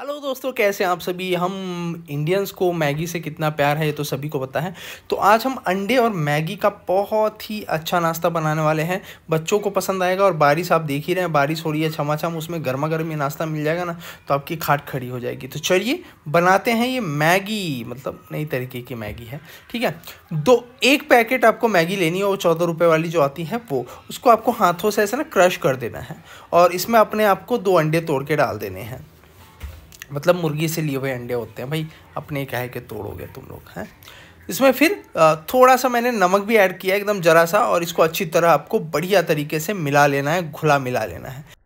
hello दोस्तों कैसे हैं आप सभी हम इंडियंस को मैगी से कितना प्यार है ये तो सभी को पता है तो आज हम अंडे और मैगी का बहुत ही अच्छा नाश्ता बनाने वाले हैं बच्चों को पसंद आएगा और बारिश आप देख ही रहे हैं बारिश हो रही है छमाछम उसमें गर्मा गर्म नाश्ता मिल जाएगा ना तो आपकी खाट खड़ी हो जाएगी तो चलिए बनाते हैं ये मैगी मतलब नई तरीके की मैगी है ठीक है दो एक पैकेट आपको मैगी लेनी है वो चौदह रुपये वाली जो आती है वो उसको आपको हाथों से ऐसे ना क्रश कर देना है और इसमें अपने आप को दो अंडे तोड़ के डाल देने हैं मतलब मुर्गी से लिए हुए अंडे होते हैं भाई अपने कहे के तोड़ोगे तुम लोग हैं इसमें फिर थोड़ा सा मैंने नमक भी ऐड किया एकदम ज़रा सा और इसको अच्छी तरह आपको बढ़िया तरीके से मिला लेना है घुला मिला लेना है